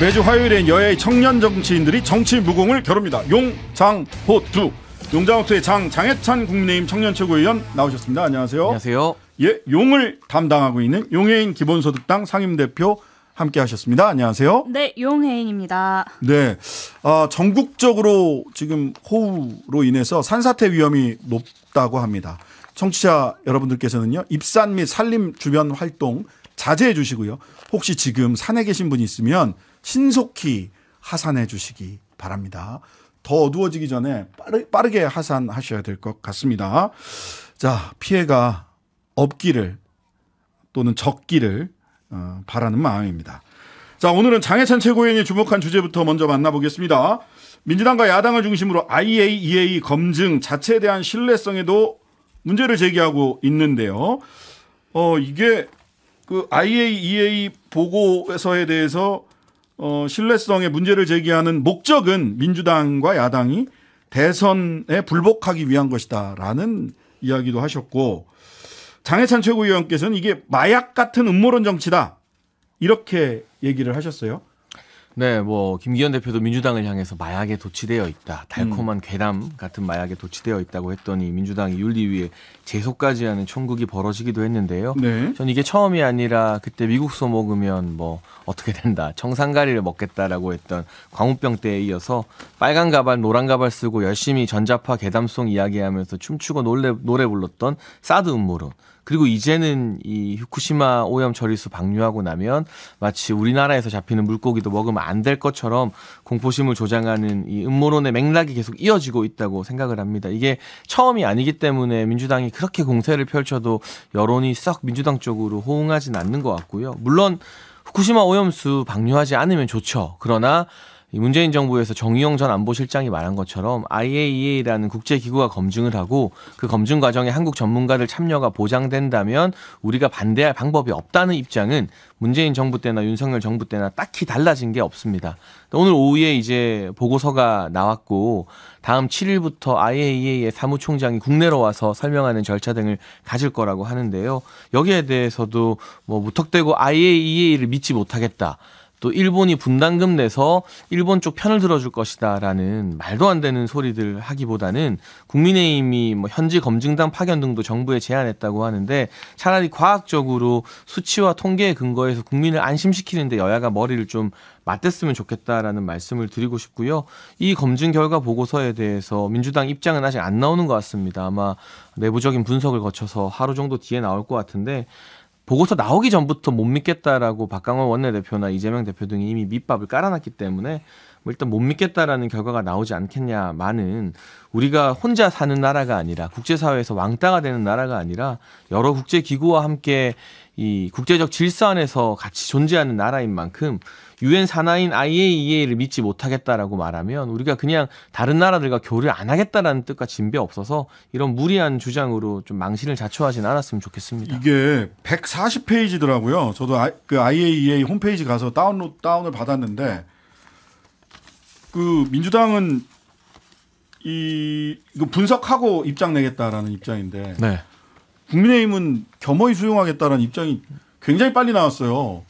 매주 화요일엔 여야의 청년 정치인들이 정치 무공을 겨룹니다. 용장호투 용장호투의 장 장해찬 국민의힘 청년 최고위원 나오셨습니다. 안녕하세요. 안녕하세요. 예, 용을 담당하고 있는 용해인 기본소득당 상임대표 함께하셨습니다. 안녕하세요. 네, 용해인입니다 네, 어, 전국적으로 지금 호우로 인해서 산사태 위험이 높다고 합니다. 청취자 여러분들께서는요, 입산 및 산림 주변 활동 자제해 주시고요. 혹시 지금 산에 계신 분이 있으면 신속히 하산해 주시기 바랍니다. 더 어두워지기 전에 빠르, 게 하산하셔야 될 것 같습니다. 자, 피해가 없기를 또는 적기를 어, 바라는 마음입니다. 자, 오늘은 장해찬 최고위원이 주목한 주제부터 먼저 만나보겠습니다. 민주당과 야당을 중심으로 IAEA 검증 자체에 대한 신뢰성에도 문제를 제기하고 있는데요. 어, 이게 그 IAEA 보고서에 대해서 어, 신뢰성의 문제를 제기하는 목적은 민주당과 야당이 대선에 불복하기 위한 것이다라는 이야기도 하셨고 장해찬 최고위원께서는 이게 마약 같은 음모론 정치다 이렇게 얘기를 하셨어요. 네, 뭐 김기현 대표도 민주당을 향해서 마약에 도취되어 있다. 달콤한 음. 괴담 같은 마약에 도취되어 있다고 했더니 민주당이 윤리위에 재소까지 하는 총국이 벌어지기도 했는데요. 네. 전 이게 처음이 아니라 그때 미국소 먹으면 뭐 어떻게 된다. 청산가리를 먹겠다라고 했던 광우병 때에 이어서 빨간 가발, 노란 가발 쓰고 열심히 전자파 괴담송 이야기하면서 춤추고 노래 노래 불렀던 사드 음모론 그리고 이제는 이 후쿠시마 오염 처리수 방류하고 나면 마치 우리나라에서 잡히는 물고기도 먹으면 안 될 것처럼 공포심을 조장하는 이 음모론의 맥락이 계속 이어지고 있다고 생각을 합니다. 이게 처음이 아니기 때문에 민주당이 그렇게 공세를 펼쳐도 여론이 썩 민주당 쪽으로 호응하진 않는 것 같고요. 물론 후쿠시마 오염수 방류하지 않으면 좋죠. 그러나 문재인 정부에서 정의용 전 안보실장이 말한 것처럼 IAEA라는 국제기구가 검증을 하고 그 검증 과정에 한국 전문가들 참여가 보장된다면 우리가 반대할 방법이 없다는 입장은 문재인 정부 때나 윤석열 정부 때나 딱히 달라진 게 없습니다. 오늘 오후에 이제 보고서가 나왔고 다음 7일부터 IAEA의 사무총장이 국내로 와서 설명하는 절차 등을 가질 거라고 하는데요. 여기에 대해서도 뭐 무턱대고 IAEA를 믿지 못하겠다. 또 일본이 분담금 내서 일본 쪽 편을 들어줄 것이다라는 말도 안 되는 소리들 하기보다는 국민의힘이 뭐 현지 검증단 파견 등도 정부에 제안했다고 하는데 차라리 과학적으로 수치와 통계에 근거해서 국민을 안심시키는데 여야가 머리를 좀 맞댔으면 좋겠다라는 말씀을 드리고 싶고요. 이 검증 결과 보고서에 대해서 민주당 입장은 아직 안 나오는 것 같습니다. 아마 내부적인 분석을 거쳐서 하루 정도 뒤에 나올 것 같은데 보고서 나오기 전부터 못 믿겠다라고 박강호 원내대표나 이재명 대표 등이 이미 밑밥을 깔아놨기 때문에 뭐 일단 못 믿겠다라는 결과가 나오지 않겠냐만은 우리가 혼자 사는 나라가 아니라 국제사회에서 왕따가 되는 나라가 아니라 여러 국제기구와 함께 이 국제적 질서 안에서 같이 존재하는 나라인 만큼 유엔 산하인 IAEA를 믿지 못하겠다라고 말하면 우리가 그냥 다른 나라들과 교류를 안 하겠다라는 뜻과 진배 없어서 이런 무리한 주장으로 좀 망신을 자초하진 않았으면 좋겠습니다. 이게 140페이지더라고요. 저도 그 IAEA 홈페이지 가서 다운로 다운을 받았는데 그 민주당은 이 이거 분석하고 입장 내겠다라는 입장인데 네. 국민의힘은 겸허히 수용하겠다는 입장이 굉장히 빨리 나왔어요.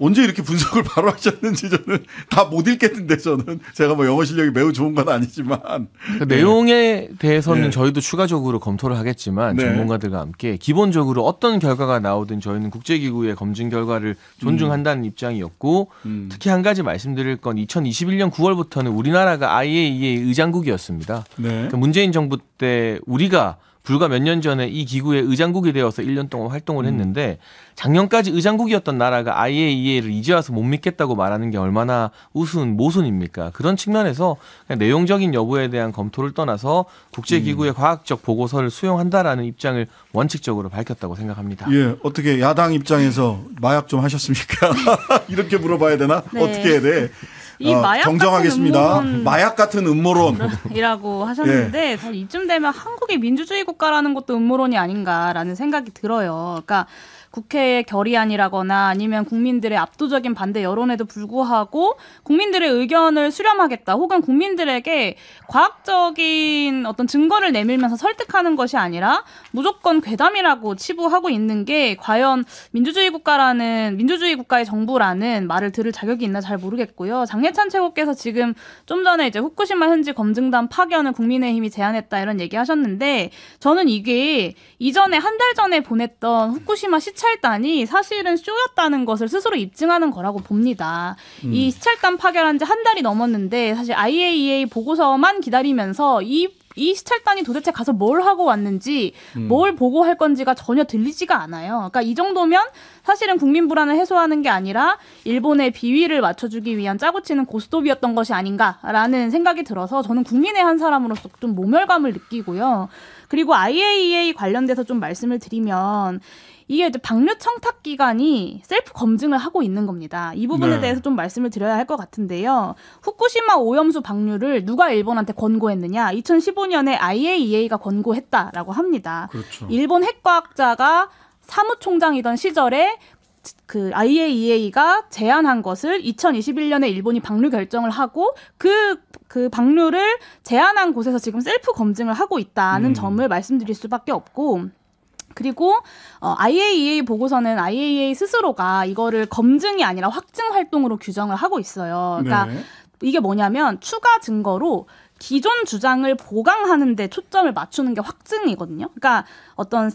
언제 이렇게 분석을 바로 하셨는지 저는 다 못 읽겠는데 저는 제가 뭐 영어 실력이 매우 좋은 건 아니지만 그 내용에 대해서는 네. 저희도 추가적으로 검토를 하겠지만 네. 전문가들과 함께 기본적으로 어떤 결과가 나오든 저희는 국제기구의 검증 결과를 존중한다는 음. 입장이었고 음. 특히 한 가지 말씀드릴 건 2021년 9월부터는 우리나라가 IAEA 의장국이었습니다. 그 문재인 정부 때 우리가 불과 몇 년 전에 이 기구의 의장국이 되어서 1년 동안 활동을 했는데 작년까지 의장국이었던 나라가 IAEA를 이제 와서 못 믿겠다고 말하는 게 얼마나 우스운 모순입니까? 그런 측면에서 그냥 내용적인 여부에 대한 검토를 떠나서 국제기구의 음. 과학적 보고서를 수용한다라는 입장을 원칙적으로 밝혔다고 생각합니다. 예, 어떻게 야당 입장에서 마약 좀 하셨습니까? 이렇게 물어봐야 되나? 네. 어떻게 해야 돼? 이 어, 마약 정정하겠습니다. 같은 마약 같은 음모론이라고 하셨는데 예. 이쯤 되면 한국이 민주주의 국가라는 것도 음모론이 아닌가라는 생각이 들어요. 그러니까 국회의 결의안이라거나 아니면 국민들의 압도적인 반대 여론에도 불구하고 국민들의 의견을 수렴하겠다 혹은 국민들에게 과학적인 어떤 증거를 내밀면서 설득하는 것이 아니라 무조건 괴담이라고 치부하고 있는 게 과연 민주주의 국가라는 민주주의 국가의 정부라는 말을 들을 자격이 있나 잘 모르겠고요. 장례찬 최고께서 지금 좀 전에 이제 후쿠시마 현지 검증단 파견을 국민의힘이 제안했다 이런 얘기하셨는데 저는 이게 이전에 한 달 전에 보냈던 후쿠시마 시찰 시찰단이 사실은 쇼였다는 것을 스스로 입증하는 거라고 봅니다. 음. 이 시찰단 파견한 지 한 달이 넘었는데 사실 IAEA 보고서만 기다리면서 이이 시찰단이 도대체 가서 뭘 하고 왔는지 음. 뭘 보고할 건지가 전혀 들리지가 않아요. 그러니까 이 정도면 사실은 국민 불안을 해소하는 게 아니라 일본의 비위를 맞춰주기 위한 짜고치는 고스톱이었던 것이 아닌가라는 생각이 들어서 저는 국민의 한 사람으로서 좀 모멸감을 느끼고요. 그리고 IAEA 관련돼서 좀 말씀을 드리면 이게 이제 방류 청탁 기관이 셀프 검증을 하고 있는 겁니다. 이 부분에 네. 대해서 좀 말씀을 드려야 할 것 같은데요. 후쿠시마 오염수 방류를 누가 일본한테 권고했느냐? 2015년에 IAEA가 권고했다라고 합니다. 그렇죠. 일본 핵과학자가 사무총장이던 시절에 그 IAEA가 제안한 것을 2021년에 일본이 방류 결정을 하고 그그 그 방류를 제안한 곳에서 지금 셀프 검증을 하고 있다는 음. 점을 말씀드릴 수밖에 없고 그리고 어, IAEA 보고서는 IAEA 스스로가 이거를 검증이 아니라 확증 활동으로 규정을 하고 있어요. 그러니까 네. 이게 뭐냐면 추가 증거로 기존 주장을 보강하는 데 초점을 맞추는 게 확증이거든요. 그러니까 어떤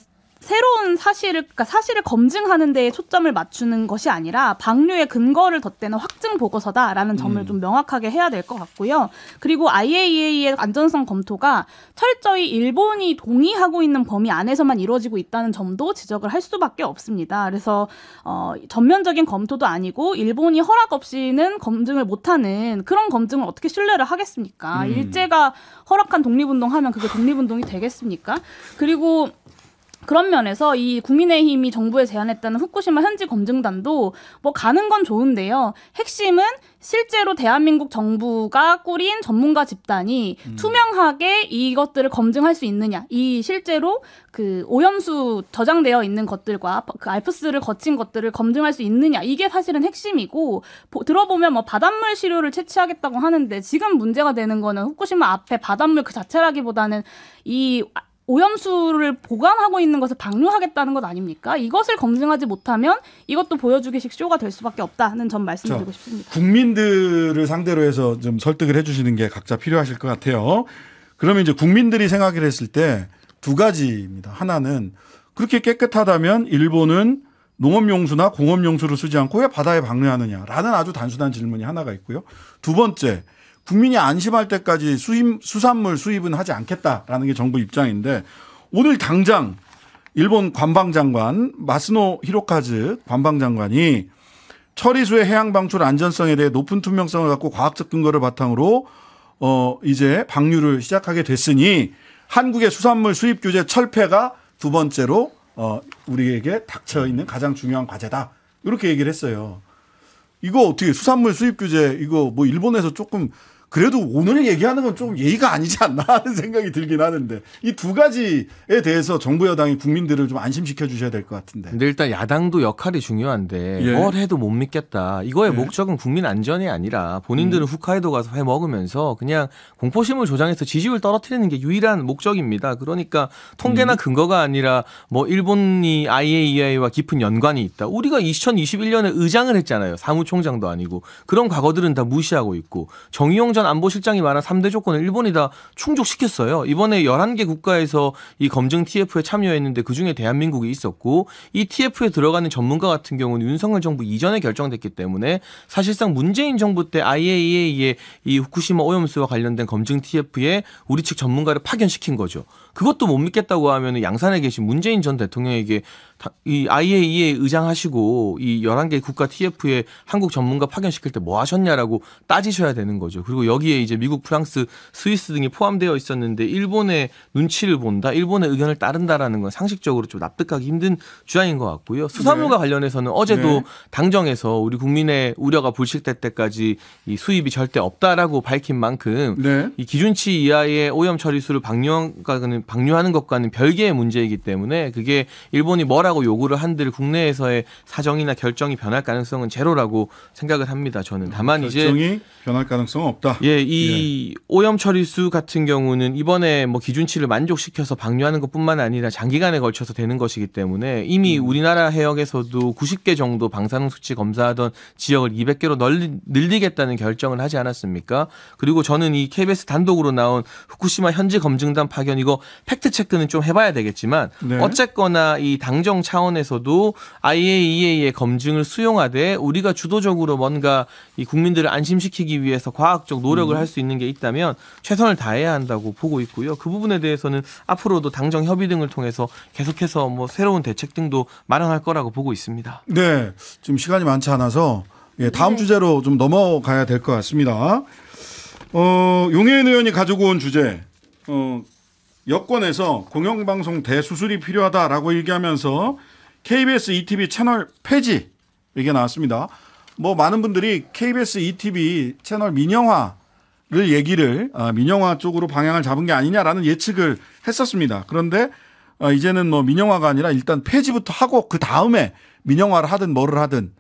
새로운 사실을 그러니까 사실을 검증하는 데에 초점을 맞추는 것이 아니라 방류의 근거를 덧대는 확증 보고서다라는 점을 음. 좀 명확하게 해야 될 것 같고요. 그리고 IAEA의 안전성 검토가 철저히 일본이 동의하고 있는 범위 안에서만 이루어지고 있다는 점도 지적을 할 수밖에 없습니다. 그래서 어, 전면적인 검토도 아니고 일본이 허락 없이는 검증을 못하는 그런 검증을 어떻게 신뢰를 하겠습니까? 음. 일제가 허락한 독립운동 하면 그게 독립운동이 되겠습니까? 그리고 그런 면에서 이 국민의힘이 정부에 제안했다는 후쿠시마 현지 검증단도 뭐 가는 건 좋은데요. 핵심은 실제로 대한민국 정부가 꾸린 전문가 집단이 음. 투명하게 이것들을 검증할 수 있느냐. 이 실제로 그 오염수 저장되어 있는 것들과 그 알프스를 거친 것들을 검증할 수 있느냐. 이게 사실은 핵심이고 보, 들어보면 뭐 바닷물 시료를 채취하겠다고 하는데 지금 문제가 되는 거는 후쿠시마 앞에 바닷물 그 자체라기보다는 이 오염수를 보관하고 있는 것을 방류하겠다는 것 아닙니까? 이것을 검증하지 못하면 이것도 보여주기식 쇼가 될 수밖에 없다는 점 말씀드리고 싶습니다. 국민들을 상대로 해서 좀 설득을 해주시는 게 각자 필요하실 것 같아요. 그러면 이제 국민들이 생각을 했을 때 두 가지입니다. 하나는 그렇게 깨끗하다면 일본은 농업용수나 공업용수를 쓰지 않고 왜 바다에 방류하느냐라는 아주 단순한 질문이 하나가 있고요. 두 번째, 국민이 안심할 때까지 수입, 수산물 수입은 하지 않겠다라는 게 정부 입장인데 오늘 당장 일본 관방장관 마스노 히로카즈 관방장관이 처리수의 해양 방출 안전성에 대해 높은 투명성을 갖고 과학적 근거를 바탕으로 어 이제 방류를 시작하게 됐으니 한국의 수산물 수입 규제 철폐가 두 번째로 어 우리에게 닥쳐 있는 가장 중요한 과제다. 이렇게 얘기를 했어요. 이거 어떻게 수산물 수입 규제 이거 뭐 일본에서 조금 그래도 오늘 얘기하는 건 좀 예의가 아니지 않나 하는 생각이 들긴 하는데 이 두 가지에 대해서 정부 여당이 국민들을 좀 안심시켜 주셔야 될 것 같은데. 근데 일단 야당도 역할이 중요한데 예. 뭘 해도 못 믿겠다. 이거의 예. 목적은 국민 안전이 아니라 본인들은 음. 후카이도 가서 회 먹으면서 그냥 공포심을 조장해서 지지율 떨어뜨리는 게 유일한 목적입니다. 그러니까 통계나 음. 근거가 아니라 뭐 일본이 IAEA와 깊은 연관이 있다. 우리가 2021년에 의장을 했잖아요. 사무총장도 아니고 그런 과거들은 다 무시하고 있고 정의용 전 안보실장이 말한 3대 조건을 일본이 다 충족시켰어요. 이번에 11개 국가에서 이 검증 TF에 참여했는데 그중에 대한민국이 있었고 이 TF에 들어가는 전문가 같은 경우는 윤석열 정부 이전에 결정됐기 때문에 사실상 문재인 정부 때 IAEA의 이 후쿠시마 오염수와 관련된 검증 TF에 우리 측 전문가를 파견시킨 거죠. 그것도 못 믿겠다고 하면 양산에 계신 문재인 전 대통령에게 이 IAEA 의장하시고 이 11개 국가 TF에 한국 전문가 파견시킬 때 뭐 하셨냐라고 따지셔야 되는 거죠. 그리고 여기에 이제 미국, 프랑스, 스위스 등이 포함되어 있었는데 일본의 눈치를 본다, 일본의 의견을 따른다라는 건 상식적으로 좀 납득하기 힘든 주장인 것 같고요. 수산물과 네. 관련해서는 어제도 네. 당정에서 우리 국민의 우려가 불식될 때까지 이 수입이 절대 없다라고 밝힌 만큼 네. 이 기준치 이하의 오염 처리수를 방류하 그러니까 방류하는 것과는 별개의 문제이기 때문에 그게 일본이 뭐라고 요구를 한들 국내에서의 사정이나 결정이 변할 가능성은 제로라고 생각을 합니다. 저는 다만 결정이 이제 변할 가능성은 없다. 예, 이 예. 오염 처리수 같은 경우는 이번에 뭐 기준치를 만족시켜서 방류하는 것뿐만 아니라 장기간에 걸쳐서 되는 것이기 때문에 이미 음. 우리나라 해역에서도 90개 정도 방사능 수치 검사하던 지역을 200개로 널리, 늘리겠다는 결정을 하지 않았습니까? 그리고 저는 이 KBS 단독으로 나온 후쿠시마 현지 검증단 파견 이거 팩트 체크는 좀 해봐야 되겠지만 네. 어쨌거나 이 당정 차원에서도 IAEA의 검증을 수용하되 우리가 주도적으로 뭔가 이 국민들을 안심시키기 위해서 과학적 노력을 음. 할수 있는 게 있다면 최선을 다해야 한다고 보고 있고요. 그 부분에 대해서는 앞으로도 당정 협의 등을 통해서 계속해서 뭐 새로운 대책 등도 마련할 거라고 보고 있습니다. 네, 지금 시간이 많지 않아서 예, 다음 네. 주제로 좀 넘어가야 될 것 같습니다. 어, 용혜 의원이 가지고 온 주제, 어, 여권에서 공영방송 대수술이 필요하다라고 얘기하면서 KBS ETV 채널 폐지 이게 나왔습니다. 뭐 많은 분들이 KBS ETV 채널 민영화를 얘기를 아, 민영화 쪽으로 방향을 잡은 게 아니냐라는 예측을 했었습니다. 그런데 아, 이제는 뭐 민영화가 아니라 일단 폐지부터 하고 그 다음에 민영화를 하든 뭐를 하든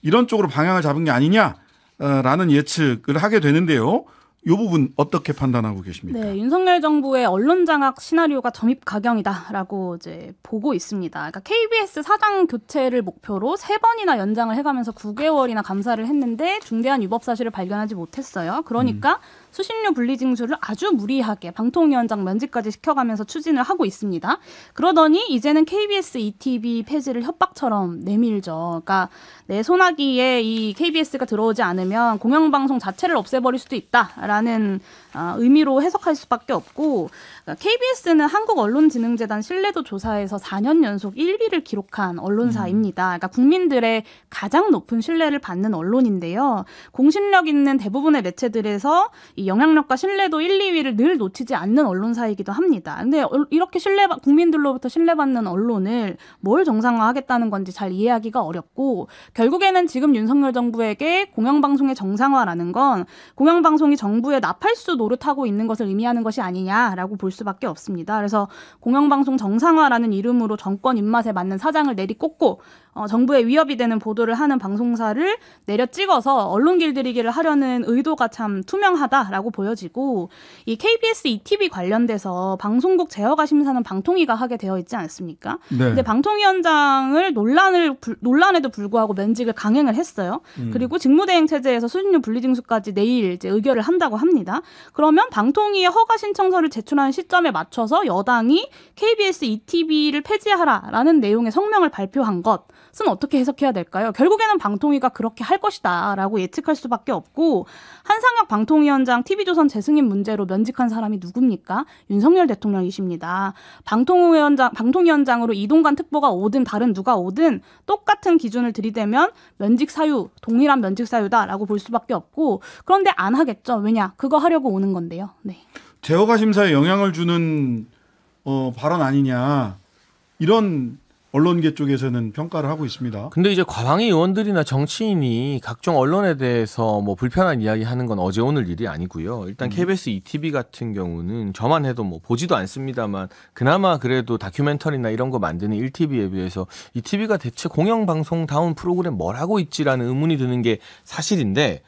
이런 쪽으로 방향을 잡은 게 아니냐라는 예측을 하게 되는데요. 이 부분 어떻게 판단하고 계십니까? 네, 윤석열 정부의 언론 장악 시나리오가 점입 가경이다라고 이제 보고 있습니다. 그러니까 KBS 사장 교체를 목표로 세 번이나 연장을 해가면서 9개월이나 감사를 했는데 중대한 위법 사실을 발견하지 못했어요. 그러니까 음. 수신료 분리 징수를 아주 무리하게 방통위원장 면직까지 시켜가면서 추진을 하고 있습니다. 그러더니 이제는 KBS ETV 폐지를 협박처럼 내밀죠. 그러니까 내 손아귀에 이 KBS가 들어오지 않으면 공영방송 자체를 없애버릴 수도 있다. 라는 아, 의미로 해석할 수밖에 없고 KBS는 그러니까 한국언론진흥재단 신뢰도 조사에서 4년 연속 1위를 기록한 언론사입니다. 그러니까 국민들의 가장 높은 신뢰를 받는 언론인데요. 공신력 있는 대부분의 매체들에서 이 영향력과 신뢰도 1, 2위를 늘 놓치지 않는 언론사이기도 합니다. 근데 어, 이렇게 신뢰 국민들로부터 신뢰받는 언론을 뭘 정상화하겠다는 건지 잘 이해하기가 어렵고 결국에는 지금 윤석열 정부에게 공영방송의 정상화라는 건 공영방송이 정 정부의 나팔수 노릇하고 있는 것을 의미하는 것이 아니냐라고 볼 수밖에 없습니다. 그래서 공영방송 정상화라는 이름으로 정권 입맛에 맞는 사장을 내리꽂고 어, 정부의 위협이 되는 보도를 하는 방송사를 내려 찍어서 언론 길들이기를 하려는 의도가 참 투명하다라고 보여지고 이 KBS ETV 관련돼서 방송국 제어가 심사는 방통위가 하게 되어 있지 않습니까? 네. 근데 방통위원장을 논란을 불, 논란에도 불구하고 면직을 강행을 했어요. 음. 그리고 직무대행 체제에서 수신료 분리징수까지 내일 이제 의결을 한다고 합니다. 그러면 방통위에 허가 신청서를 제출하는 시점에 맞춰서 여당이 KBS ETV를 폐지하라라는 내용의 성명을 발표한 것 어떻게 해석해야 될까요? 결국에는 방통위가 그렇게 할 것이다라고 예측할 수밖에 없고 한상혁 방통위원장 TV조선 재승인 문제로 면직한 사람이 누굽니까? 윤석열 대통령이십니다. 방통위원장 방통위원장으로 이동관 특보가 오든 다른 누가 오든 똑같은 기준을 들이대면 면직 사유 동일한 면직 사유다라고 볼 수밖에 없고 그런데 안 하겠죠. 왜냐? 그거 하려고 오는 건데요. 네. 제어가 심사에 영향을 주는 어, 발언 아니냐 이런 언론계 쪽에서는 평가를 하고 있습니다. 근데 이제 과방의 의원들이나 정치인이 각종 언론에 대해서 뭐 불편한 이야기 하는 건 어제 오늘 일이 아니고요. 일단 KBS 음. ETV 같은 경우는 저만 해도 뭐 보지도 않습니다만 그나마 그래도 다큐멘터리나 이런 거 만드는 1TV에 비해서 ETV가 대체 공영방송다운 프로그램 뭘 하고 있지라는 의문이 드는 게 사실인데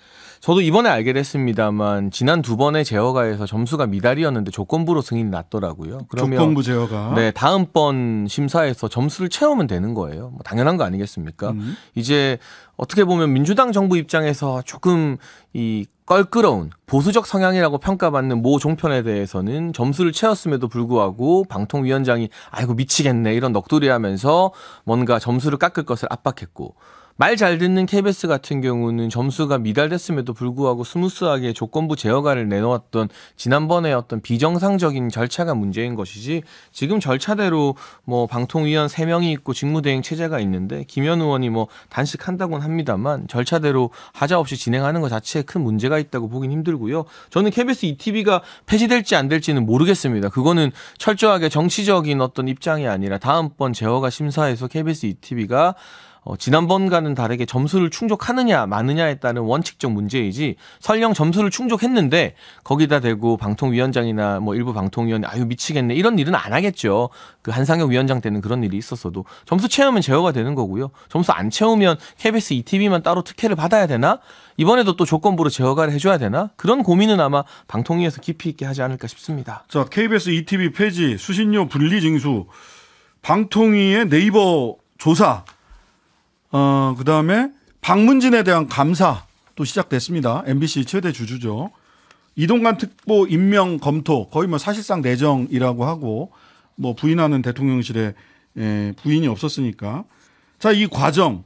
저도 이번에 알게 됐습니다만 지난 두 번의 제어가에서 점수가 미달이었는데 조건부로 승인이 났더라고요. 그러면 조건부 제어가 네 다음 번 심사에서 점수를 채우면 되는 거예요. 뭐 당연한 거 아니겠습니까? 음. 이제 어떻게 보면 민주당 정부 입장에서 조금 이 껄끄러운 보수적 성향이라고 평가받는 모 종편에 대해서는 점수를 채웠음에도 불구하고 방통위원장이 아이고 미치겠네 이런 넋두리 하면서 뭔가 점수를 깎을 것을 압박했고 말잘 듣는 KBS 같은 경우는 점수가 미달됐음에도 불구하고 스무스하게 조건부 제어가를 내놓았던 지난번에 어떤 비정상적인 절차가 문제인 것이지 지금 절차대로 뭐 방통위원 3명이 있고 직무대행 체제가 있는데 김현 의원이 뭐 단식한다곤 합니다만 절차대로 하자 없이 진행하는 것 자체에 큰 문제가 있다고 보긴 힘들고요. 저는 KBS ETV가 폐지될지 안 될지는 모르겠습니다. 그거는 철저하게 정치적인 어떤 입장이 아니라 다음번 제어가 심사에서 KBS ETV가 어, 지난번과는 다르게 점수를 충족하느냐 마느냐에 따른 원칙적 문제이지 설령 점수를 충족했는데 거기다 대고 방통위원장이나 뭐 일부 방통위원 아유 미치겠네 이런 일은 안 하겠죠. 그 한상혁 위원장 때는 그런 일이 있었어도 점수 채우면 제어가 되는 거고요. 점수 안 채우면 KBS ETV만 따로 특혜를 받아야 되나? 이번에도 또 조건부로 제어가를 해줘야 되나? 그런 고민은 아마 방통위에서 깊이 있게 하지 않을까 싶습니다. 자 KBS ETV 폐지 수신료 분리 징수 방통위의 네이버 조사 어, 그 다음에 방문진에 대한 감사도 시작됐습니다. MBC 최대 주주죠. 이동관 특보 임명 검토 거의 뭐 사실상 내정이라고 하고 뭐 부인하는 대통령실에 예, 부인이 없었으니까 자이 과정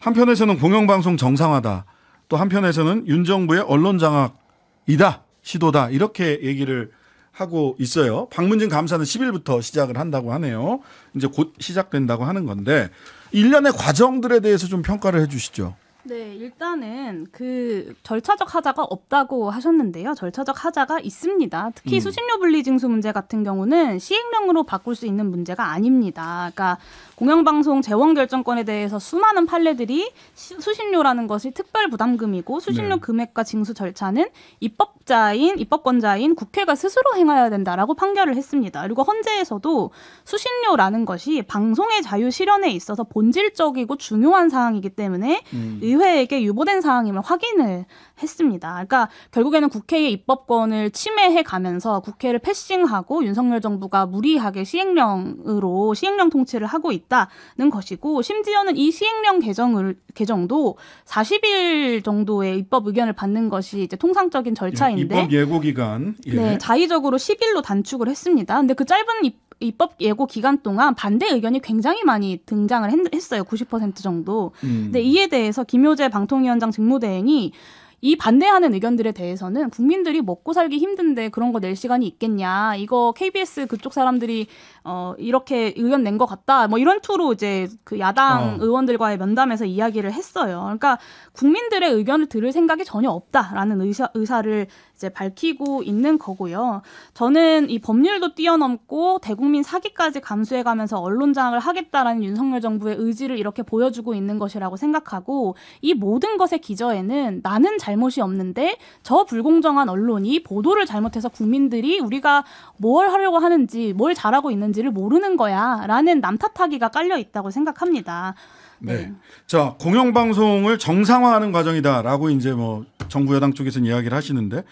한편에서는 공영방송 정상화다 또 한편에서는 윤 정부의 언론 장악이다 시도다 이렇게 얘기를 하고 있어요. 방문진 감사는 10일부터 시작을 한다고 하네요. 이제 곧 시작된다고 하는 건데 일련의 과정들에 대해서 좀 평가를 해 주시죠. 네, 일단은 그 절차적 하자가 없다고 하셨는데요. 절차적 하자가 있습니다. 특히 음. 수신료 분리 징수 문제 같은 경우는 시행령으로 바꿀 수 있는 문제가 아닙니다. 그러니까 공영방송 재원 결정권에 대해서 수많은 판례들이 시, 수신료라는 것이 특별 부담금이고 수신료 네. 금액과 징수 절차는 입법자인 입법권자인 국회가 스스로 행하여야 된다라고 판결을 했습니다. 그리고 헌재에서도 수신료라는 것이 방송의 자유 실현에 있어서 본질적이고 중요한 사항이기 때문에 음. 의회에게 유보된 사항임을 확인을 했습니다. 그러니까 결국에는 국회의 입법권을 침해해 가면서 국회를 패싱하고 윤석열 정부가 무리하게 시행령으로 시행령 통치를 하고 있다. 있다는 것이고 심지어는 이 시행령 개정을 개정도 40일 정도의 입법 의견을 받는 것이 이제 통상적인 절차인데 입법 예고 기간 예. 네 자의적으로 10일로 단축을 했습니다. 근데 그 짧은 입, 입법 예고 기간 동안 반대 의견이 굉장히 많이 등장을 했, 어요 90% 정도. 음. 근데 이에 대해서 김효재 방통위원장 직무대행이 이 반대하는 의견들에 대해서는 국민들이 먹고 살기 힘든데 그런 거 낼 시간이 있겠냐. 이거 KBS 그쪽 사람들이 어 이렇게 의견 낸 것 같다. 뭐 이런 투로 이제 그 야당 어. 의원들과의 면담에서 이야기를 했어요. 그러니까 국민들의 의견을 들을 생각이 전혀 없다라는 의사, 의사를 이제 밝히고 있는 거고요. 저는 이 법률도 뛰어넘고 대국민 사기까지 감수해가면서 언론장을 하겠다라는 윤석열 정부의 의지를 이렇게 보여주고 있는 것이라고 생각하고 이 모든 것의 기저에는 나는 잘못이 없는데 저 불공정한 언론이 보도를 잘못해서 국민들이 우리가 뭘 하려고 하는지 뭘 잘하고 있는지를 모르는 거야라는 남탓하기가 깔려 있다고 생각합니다. 네. 네. 자, 공영방송을 정상화하는 과정이다라고 이제 뭐 정부 여당 쪽에서는 이야기를 하시는데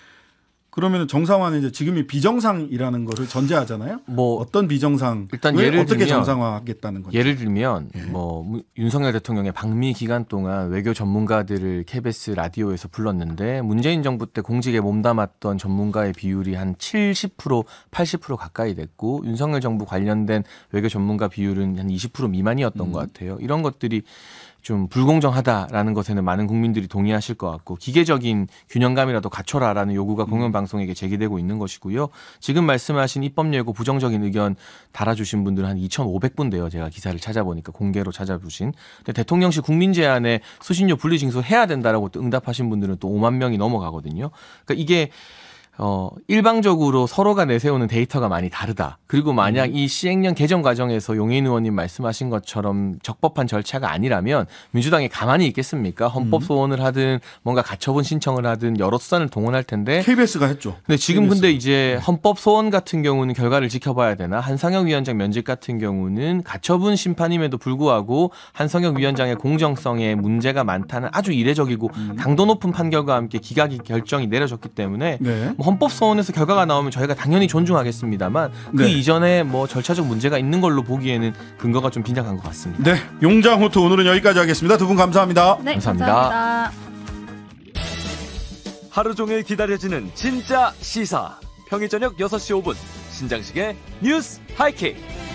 그러면 정상화는 이제 지금이 비정상이라는 것을 전제하잖아요. 뭐 어떤 비정상 일단 예를 어떻게 들면, 정상화하겠다는 거죠. 예를 들면 예. 뭐 윤석열 대통령의 방미 기간 동안 외교 전문가들을 KBS 라디오에서 불렀는데 문재인 정부 때 공직에 몸담았던 전문가의 비율이 한 70% 80% 가까이 됐고 윤석열 정부 관련된 외교 전문가 비율은 한 20% 미만이었던 음. 것 같아요. 이런 것들이 좀 불공정하다라는 것에는 많은 국민들이 동의하실 것 같고 기계적인 균형감이라도 갖춰라라는 요구가 음. 공영 방송에게 제기되고 있는 것이고요. 지금 말씀하신 입법 예고 부정적인 의견 달아주신 분들은 한 2,500분 돼요. 제가 기사를 찾아보니까 공개로 찾아주신. 근데 대통령실 국민 제안에 수신료 분리 징수 해야 된다라고 또 응답하신 분들은 또 5만 명이 넘어가거든요. 그러니까 이게 어, 일방적으로 서로가 내세우는 데이터가 많이 다르다. 그리고 만약 음. 이 시행령 개정 과정에서 용인 의원님 말씀하신 것처럼 적법한 절차가 아니라면 민주당이 가만히 있겠습니까? 헌법 음. 소원을 하든 뭔가 가처분 신청을 하든 여러 수단을 동원할 텐데 KBS가 했죠. 근데 지금 KBS. 근데 이제 음. 헌법 소원 같은 경우는 결과를 지켜봐야 되나 한상혁 위원장 면직 같은 경우는 가처분 심판임에도 불구하고 한상혁 위원장의 공정성에 문제가 많다는 아주 이례적이고 강도 높은 판결과 함께 기각이 결정이 내려졌기 때문에 네. 뭐 헌법 소원에서 결과가 나오면 저희가 당연히 존중하겠습니다만 그 네. 이전에 뭐 절차적 문제가 있는 걸로 보기에는 근거가 좀 빈약한 것 같습니다. 네, 용장 호투 오늘은 여기까지 하겠습니다. 두분 감사합니다. 네, 감사합니다. 감사합니다. 하루 종일 기다려지는 진짜 시사. 평일 저녁 6시 5분 신장식의 뉴스 하이킥.